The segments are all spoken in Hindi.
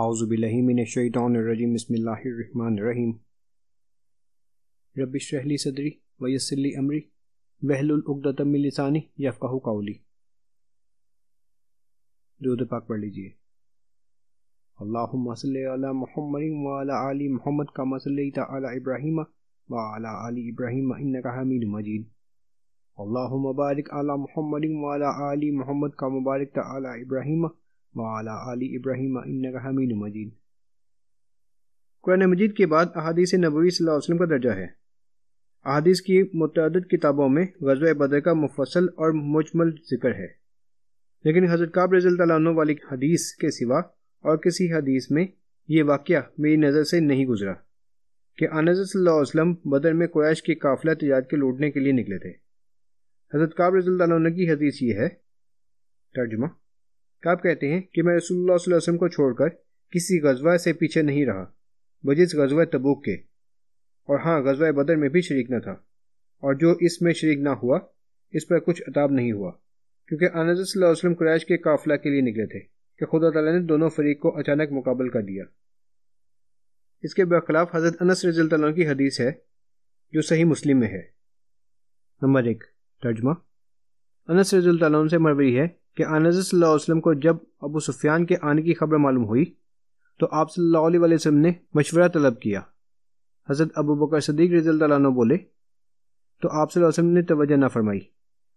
आउज़बिल्लिमिनशैतरजीम रबिश रहली सदरी वयसली अमरी वहलुलगदतमिलसानी यफ़ाह काउली दूध पाक पढ़ लीजिए अल्लाम महमरिम आली मोहम्मद का मसल तला इब्राहिम इब्राहिम हमीद मजीद अल्लाह मुबारक आला मोहम्मद वाला आली मोहम्मद का मुबारक तला इब्राहिम वाला इब्राहिम इन्नका मजीद कुरान मजीद के बाद अहादीस नबी वसल्लम का दर्जा है अहादीस की मतद किताबों में गज़ बदर का मुफसल और मुजमल जिक्र है लेकिन हज़रत काब रज़ी वाली हदीस के सिवा और किसी हदीस में ये वाक्य मेरी नज़र से नहीं गुजरा कि आनजम बदर में क्वैश के काफिला तजात के लौटने के लिए निकले थे हज़रत काब रज़ी की हदीस ये है तर्जमा आप कहते हैं कि मैं रसूलुल्लाह वसल्लम को छोड़कर किसी गजवा से पीछे नहीं रहा बजिस गजवा तबूक के और हाँ गजवा बदर में भी शरीक न था और जो इसमें शरीक ना हुआ इस पर कुछ अताब नहीं हुआ क्योंकि आनजम क्रैश के काफिला के लिए निकले थे कि खुदा तला ने दोनों फरीक को अचानक मुकाबल कर दिया इसके बखिलाफ हज़रत अनस तला की हदीस है जो सही मुस्लिम में है नंबर एक तर्जमा अनस तला से मरवरी है कि आनज वसलम को जब अबू सुफियान के आने की खबर मालूम हुई तो आप सल्लल्लाहु ने मशवरा तलब किया हज़रत अबू बकर सदीक रजील तु बोले तो आप सल्लम ने तोजह ना फरमाई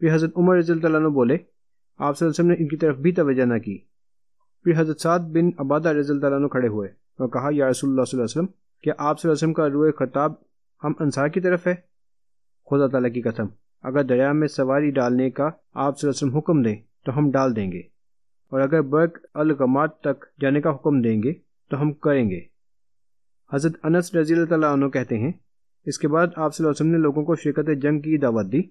फिर हज़रत उमर रजील तु बोले आप सल्लम ने इनकी तरफ भी तोज्ह ना की फिर हज़रत साद बिन अबादा रजील तु खड़े हुए और कहा या रसूल क्या आप सल्लम का रुए खताब हम अंसार की तरफ है खुदा तला की कसम अगर दरिया में सवारी डालने का आप हुक्म दें तो हम डाल देंगे और अगर बर्क अलगमात तक जाने का हुक्म देंगे तो हम करेंगे हज़रत अनस रजी तु कहते हैं इसके बाद आप सलोसम ने लोगों को शिरकत जंग की दावत दी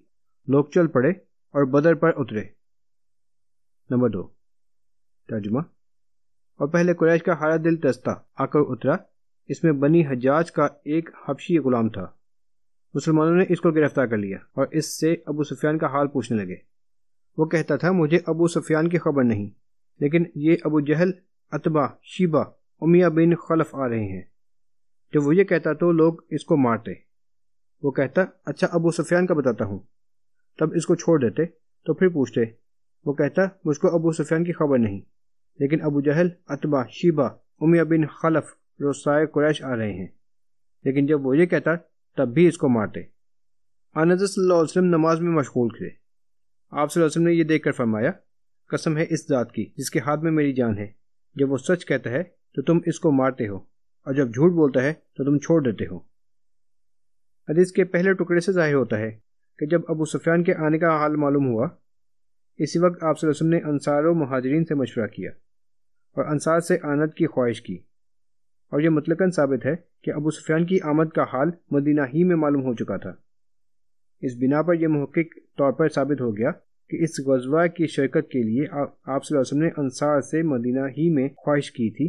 लोग चल पड़े और बदर पर उतरे नंबर दो तर्जुमा और पहले कुरैश का हारा दिल दस्ता आकर उतरा इसमें बनी हजाज का एक हबशी गुलाम था मुसलमानों ने इसको गिरफ्तार कर लिया और इससे अबू सुफियान का हाल पूछने लगे वो कहता था मुझे अबू सफियान की खबर नहीं लेकिन ये अबू जहल अतबा शीबा उमिया बिन खलफ आ रहे हैं जब वो ये कहता तो लोग इसको मारते वो कहता अच्छा अबू सफियान का बताता हूँ तब इसको छोड़ देते तो फिर पूछते वो कहता मुझको अबू सफियान की खबर नहीं लेकिन अबू जहल अतबा शीबा उमिया बिन खलफ रोसाय कुरैश आ रहे हैं लेकिन जब वो ये कहता तब भी इसको मारते वसलम नमाज में मशगूल थे आप वसम ने यह देखकर फरमाया कसम है इस जात की जिसके हाथ में मेरी जान है जब वो सच कहता है तो तुम इसको मारते हो और जब झूठ बोलता है तो तुम छोड़ देते हो हदीस के पहले टुकड़े से जाहिर होता है कि जब अबू सुफियान के आने का हाल मालूम हुआ इसी वक्त आप ने अनसार महाजरीन से मशवरा किया और अनसार से आनद की ख्वाहिश की और यह मुतलकन साबित है कि अबू सुफियान की आमद का हाल मदीना ही में मालूम हो चुका था इस बिना पर यह महक तौर पर साबित हो गया कि इस गजवा की शिरकत के लिए आप ने अंसार से मदीना ही में ख्वाहिश की थी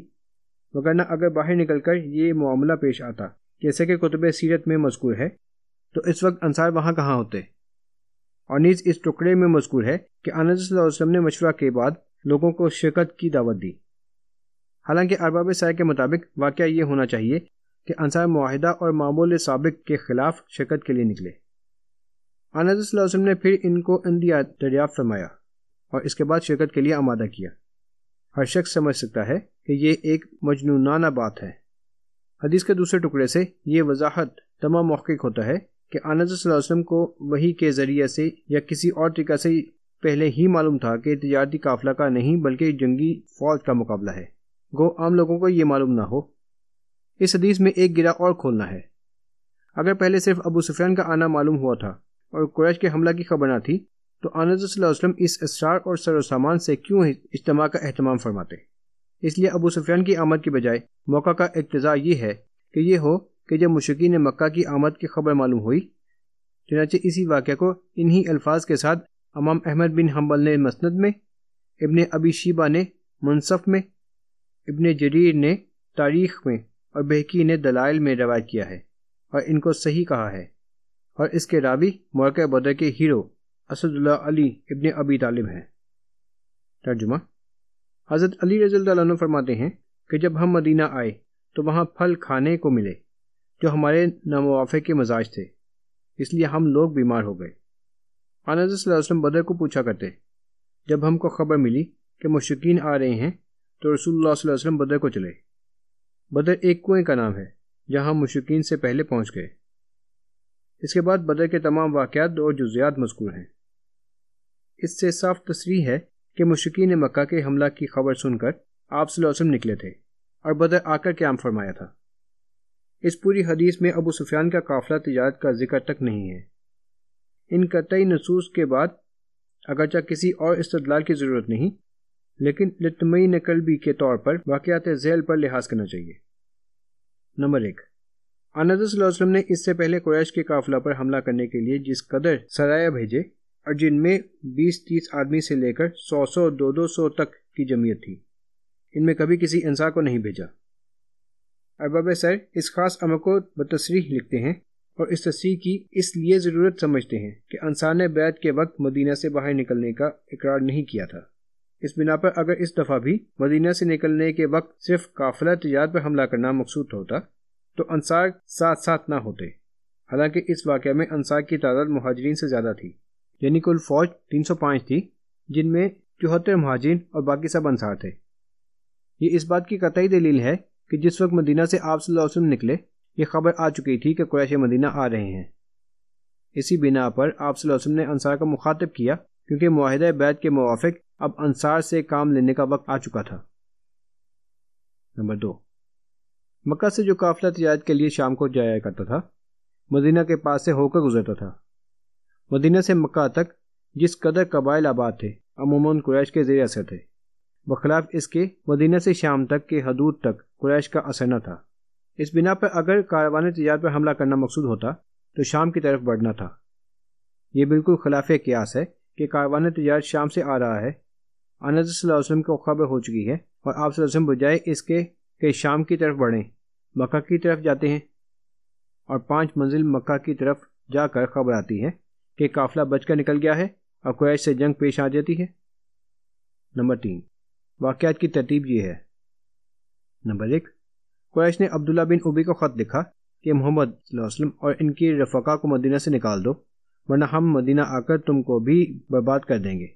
वगरना अगर बाहर निकलकर ये मामला पेश आता जैसे कि कुतब सीरत में मजकूर है तो इस वक्त अंसार वहाँ कहाँ होते और नीज इस टुकड़े में मजकूर है कि आनंदम ने मशवरा के बाद लोगों को शिरकत की दावत दी हालांकि अरबाब साय के मुताबिक वाक़ ये होना चाहिए कि अंसार माहिदा और मामूल सबक के ख़िलाफ़ शिरकत के लिए निकले आनंद ने फिर इनको इंदिया दरिया फरमाया और इसके बाद शिरकत के लिए आमादा किया हर शख्स समझ सकता है कि यह एक मजनूनाना बात है हदीस के दूसरे टुकड़े से ये वजाहत तमाम मौक़ होता है कि आनंद को वही के ज़रिए से या किसी और तरीका से पहले ही मालूम था कि तजारती काफिला का नहीं बल्कि जंगी फौज का मुकाबला है गो आम लोगों को ये मालूम ना हो इस हदीस में एक गिरा और खोलना है अगर पहले सिर्फ अबू सुफियान का आना मालूम हुआ था और कुरैश के हमला की खबर ना थी तो वसलम इस इसरार और सरोसामान से क्यों इज्तम का अहतमाम फरमाते इसलिए अबू सुफियान की आमद के बजाय मौका का इकतज़ा ये है कि ये हो कि जब ने मक्का की आमद की खबर मालूम हुई चनाचे इसी वाक्य को इन्हीं अल्फाज के साथ अमाम अहमद बिन हम्बल ने मसनद में इबन अबी शीबा ने मुनसफ़ में इबन जरीर ने तारीख़ में और बहकी ने दलाइल में रवायत किया है और इनको सही कहा है और इसके रावी मौके बदर के hero Asadullah Ali ibn Abi Talib हैं तर्जुमा हज़रत अली रज़ल्ला फरमाते हैं कि जब हम मदीना आए तो वहाँ फल खाने को मिले जो हमारे नामवाफ़े के मजाज थे इसलिए हम लोग बीमार हो गए आनजम बदर को पूछा करते जब हमको खबर मिली कि मुश्किन आ रहे हैं तो रसूलुल्लाह बदर को चले बदर एक कुएं का नाम है जहां मुश्किन से पहले पहुंच गए इसके बाद बदर के तमाम वाक़ात और जुजियात मजकूर हैं इससे साफ तस्री है कि ने मक्का के हमला की खबर सुनकर आप सलम निकले थे और बदर आकर क्याम फरमाया था इस पूरी हदीस में अबू सुफियान का काफिला तजारत का जिक्र तक नहीं है इन कतई नसूस के बाद अगरचा किसी और इस्तलाल की ज़रूरत नहीं लेकिन लतमई नकलबी के तौर पर वाक़ात जैल पर लिहाज करना चाहिए नंबर एक आनाजम ने इससे पहले कुरैश के काफिला पर हमला करने के लिए जिस कदर सराया भेजे और जिनमें 20-30 आदमी से लेकर 100-100, 200 तक की जमीयत थी इनमें कभी किसी इंसान को नहीं भेजा अरबाब सर इस खास अमर को बतसरी लिखते हैं और इस तस्वीर की इसलिए ज़रूरत समझते हैं कि अंसार ने बैत के वक्त मदीना से बाहर निकलने का इकरार नहीं किया था इस बिना पर अगर इस दफ़ा भी मदीना से निकलने के वक्त सिर्फ काफिला तजारत पर हमला करना मकसूद होता तो अंसार साथ साथ ना होते हालांकि इस वाक़े में अंसार की तादाद महाजरीन से ज़्यादा थी यानी कुल फौज 305 थी जिनमें चौहत्तर महाजरीन और बाकी सब अंसार थे ये इस बात की कतई दलील है कि जिस वक्त मदीना से आप वसल्लम निकले ये खबर आ चुकी थी कि कुरैश मदीना आ रहे हैं इसी बिना पर आप वसल्लम ने अंसार का मुखातब किया क्योंकि माहिदा बैत के मुआफ़ अब अंसार से काम लेने का वक्त आ चुका था नंबर दो मक्का से जो काफिला तजारत के लिए शाम को जाया करता था मदीना के पास से होकर गुजरता था मदीना से मक्का तक जिस कदर कबाइल आबाद थे अमूमन कुरैश के जेर असर थे बखिलाफ इसके मदीना से शाम तक के हदूद तक कुरैश का असर न था इस बिना पर अगर कारवान तजारत पर हमला करना मकसूद होता तो शाम की तरफ बढ़ना था ये बिल्कुल खिलाफ क्यास है कि कारवान तजारत शाम से आ रहा है अनजम को खबर हो चुकी है और आप बजाय इसके कि शाम की तरफ बढ़ें मक्का की तरफ जाते हैं और पांच मंजिल मक्का की तरफ जाकर खबर आती है कि काफिला बचकर निकल गया है और कुरैश से जंग पेश आ जाती है नंबर तीन वाक़ात की तरतीब ये है नंबर एक कुरैश ने अब्दुल्ला बिन उबी को ख़त लिखा कि मोहम्मद वसलम और इनकी रफ़का को मदीना से निकाल दो वरना हम मदीना आकर तुमको भी बर्बाद कर देंगे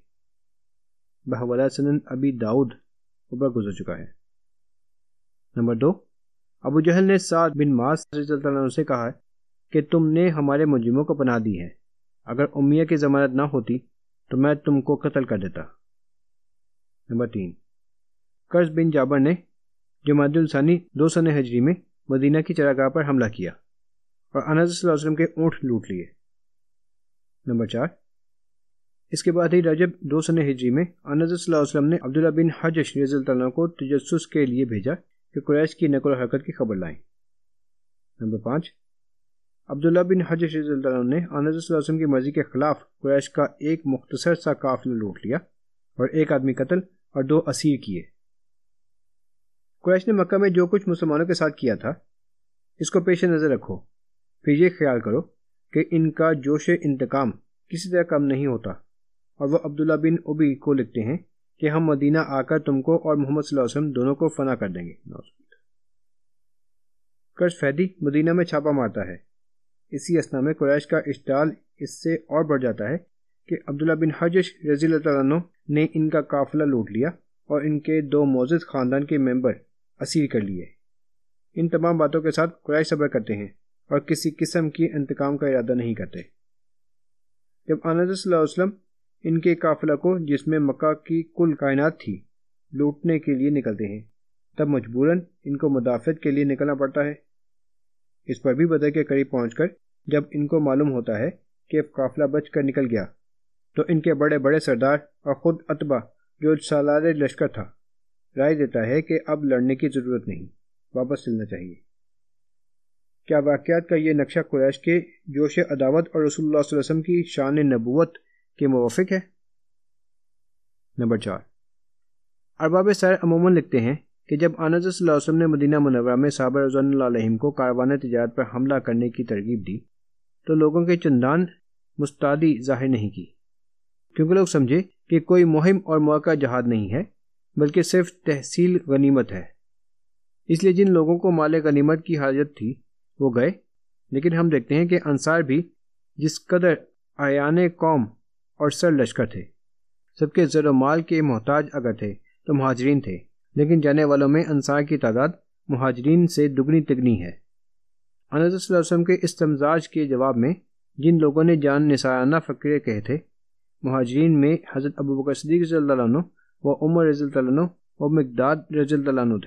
बहवला सनन अबी दाऊद ऊपर गुजर चुका है नंबर दो अबू जहल ने सात बिन मास से कहा कि तुमने हमारे मुजिमों को पना दी है अगर उमिया की जमानत ना होती तो मैं तुमको कत्ल कर देता नंबर तीन कर्ज बिन जाबर ने जमातुलसानी दो सन हजरी में मदीना की चरागाह पर हमला किया और अनजम के ऊँट लूट लिए नंबर चार इसके बाद ही रजब दो सन हिजरी में अनजम ने अब्दुल्ला बिन हज को तजस के लिए भेजा कि क्रैश की नकल हरकत की खबर लाएं नंबर पाँच अब्दुल्ला बिन हज ने आनजम की मर्जी के खिलाफ क्रैश का एक मुख्तसर सा काफिला लूट लिया और एक आदमी कत्ल और दो असीर किए क्रैश ने मक्का में जो कुछ मुसलमानों के साथ किया था इसको पेश नज़र रखो फिर ये ख्याल करो कि इनका जोश इंतकाम किसी तरह कम नहीं होता और वह अब्दुल्ला बिन उबी को लिखते हैं कि हम मदीना आकर तुमको और मोहम्मद वसल्लम दोनों को फना कर देंगे कर्ज फैदी मदीना में छापा मारता है इसी असना में कुरैश का इश्ताल इससे और बढ़ जाता है कि अब्दुल्ला बिन हजश रजी ने इनका काफिला लूट लिया और इनके दो मोजिद ख़ानदान के मेंबर असीर कर लिए इन तमाम बातों के साथ कुरैश सब्र करते हैं और किसी किस्म की इंतकाम का इरादा नहीं करते जब आनंद इनके काफिला को जिसमें मक्का की कुल कायनात थी लूटने के लिए निकलते हैं तब मजबूरन इनको मुदाफ़त के लिए निकलना पड़ता है इस पर भी बदर के करीब पहुंचकर जब इनको मालूम होता है कि अब काफिला बच कर निकल गया तो इनके बड़े बड़े सरदार और ख़ुद अतबा जो सालार लश्कर था राय देता है कि अब लड़ने की ज़रूरत नहीं वापस चलना चाहिए क्या वाक्यात का ये नक्शा कुरैश के जोश अदावत और रसूलुल्लाह वसम की शान नबूत के मुफिक है नंबर चार अरबाब सैर अमूमन लिखते हैं कि जब आनज वसम ने मदीना मनवरा में साबर रजीम को कारवान तजारत पर हमला करने की तरगीब दी तो लोगों के चंदान मुस्तादी जाहिर नहीं की क्योंकि लोग समझे कि कोई मुहिम और मौका जहाद नहीं है बल्कि सिर्फ तहसील गनीमत है इसलिए जिन लोगों को माल गनीमत की हाजत थी वो गए लेकिन हम देखते हैं कि अंसार भी जिस कदर आयान कौम और सर लश्कर थे सबके जर माल के मोहताज अगर थे तो महाजरीन थे लेकिन जाने वालों में अंसार की तादाद महाजरीन से दुगनी तिगनी है अनदम के इस तमजाज के जवाब में जिन लोगों ने जान निसाराना फकरे कहे थे महाजरीन में हज़रत अबू बकर सदीक रज़ी व उमर रज़ी व मकदाद रज़ी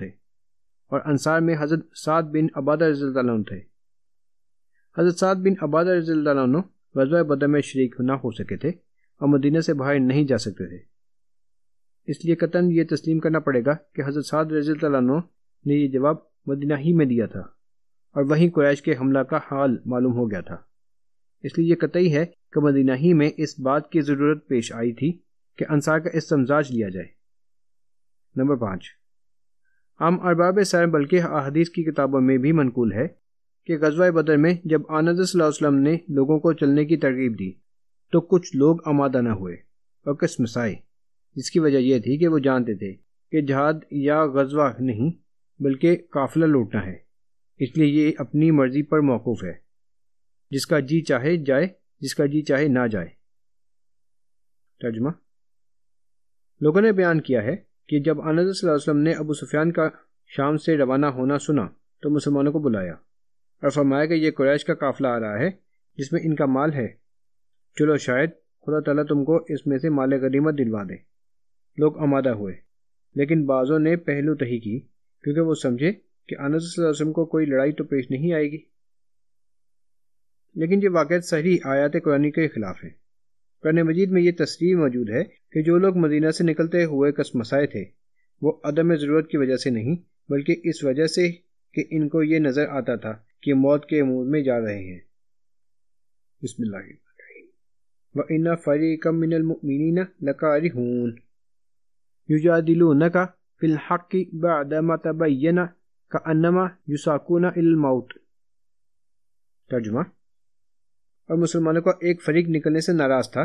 थे और अंसार में हज़रत साद बिन अबादा रज़ी थे हज़रत साद बिन अबादा रज़ी गजवा बदर में शरीक ना हो सके थे और मदीना से बाहर नहीं जा सकते थे इसलिए कतन ये तस्लीम करना पड़ेगा कि हज़रत साद रजी ने यह जवाब मदीना ही में दिया था और वहीं कुरैश के हमला का हाल मालूम हो गया था इसलिए यह कतई है कि मदीना ही में इस बात की ज़रूरत पेश आई थी कि अंसार का इस्तमजाज लिया जाए नंबर पांच आम अरबाब सर बल्कि अहदीस की किताबों में भी मनकूल है कि गजवा बदर में जब आनंद ने लोगों को चलने की तरकीब दी तो कुछ लोग आमादा न हुए और किस्मस आए जिसकी वजह यह थी कि वो जानते थे कि जहाद या गजवा नहीं बल्कि काफिला लौटना है इसलिए ये अपनी मर्ज़ी पर मौकूफ़ है जिसका जी चाहे जाए जिसका जी चाहे ना जाए तर्जमा लोगों ने बयान किया है कि जब आनंद ने अबू सुफियान का शाम से रवाना होना सुना तो मुसलमानों को बुलाया और फरमाया कि यह कुरैश का काफिला आ रहा है जिसमें इनका माल है चलो शायद खुदा तला तुमको इसमें से माले गनीमत दिलवा दे लोग आमादा हुए लेकिन बाज़ों ने पहलू तही की क्योंकि वो समझे कि आनंद को कोई लड़ाई तो पेश नहीं आएगी लेकिन ये वाक़ सही आयात कुरानी के ख़िलाफ़ है कुरान मजीद में ये तस्वीर मौजूद है कि जो लोग मदीना से निकलते हुए कसमसाए थे वो अदम ज़रूरत की वजह से नहीं बल्कि इस वजह से कि इनको ये नज़र आता था कि मौत के मुँह में जा रहे हैं बिस्मिल्लाह वइन फ़रीकम मिनलमिन लकारहून का फ़िलहक़ बदमा तबैन का अनमा युसाकून इलमौत तर्जुमा और मुसलमानों का एक फरीक निकलने से नाराज़ था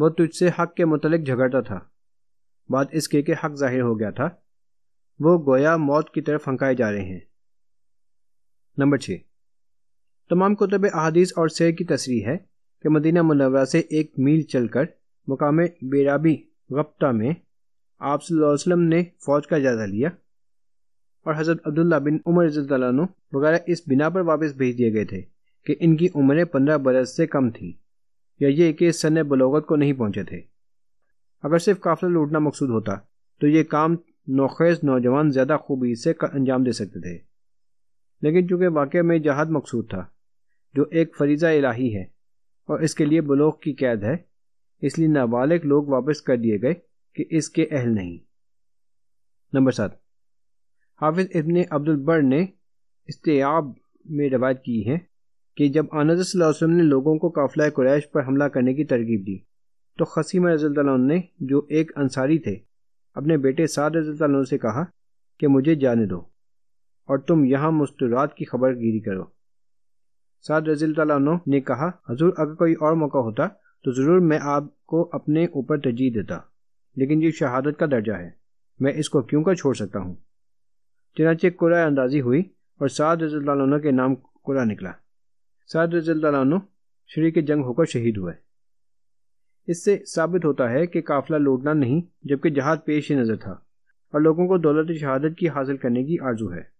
वो तुझसे हक़ के मुतलक झगड़ता था बाद इसके के हक़ जाहिर हो गया था वो गोया मौत की तरफ हंकाए जा रहे हैं नंबर छः तमाम कुतब अहादीस और शेर की तस्वीर है कि मदीना मनवरा से एक मील चलकर मकाम बेराबी गप्ता में आप वसल्लम ने फौज का जायजा लिया और हज़रत अब्दुल्ला बिन उमर वगैरह इस बिना पर वापस भेज दिए गए थे कि इनकी उम्रें पंद्रह बरस से कम थी या ये कि सन बलोगत को नहीं पहुंचे थे अगर सिर्फ काफिला लूटना मकसूद होता तो ये काम नौखेज नौजवान ज़्यादा खूबी से अंजाम दे सकते थे लेकिन चूंकि वाक़ में जहाद मकसूद था जो एक फरीज़ा इलाही है और इसके लिए बलोक की कैद है इसलिए नाबालिग लोग वापस कर दिए गए कि इसके अहल नहीं नंबर सात हाफिज इबन अब्दुलबर ने इस्तेब में रवायत की है कि जब वसम ने लोगों को काफिला कुरैश पर हमला करने की तरकीब दी तो खसीम रजील ने जो एक अंसारी थे अपने बेटे साद रजील से कहा कि मुझे जाने दो और तुम यहाँ मुस्तुरात की खबर गिरी करो साद रजील तला ने कहा हजूर अगर कोई और मौका होता तो ज़रूर मैं आपको अपने ऊपर तरजीह देता लेकिन ये शहादत का दर्जा है मैं इसको क्यों कर छोड़ सकता हूँ चनाचे कुरा अंदाजी हुई और साद रजील के नाम कुरा निकला साद रजील श्री के जंग होकर शहीद हुए इससे साबित होता है कि काफिला लौटना नहीं जबकि जहाज पेश ही नज़र था और लोगों को दौलत शहादत की हासिल करने की आर्जू है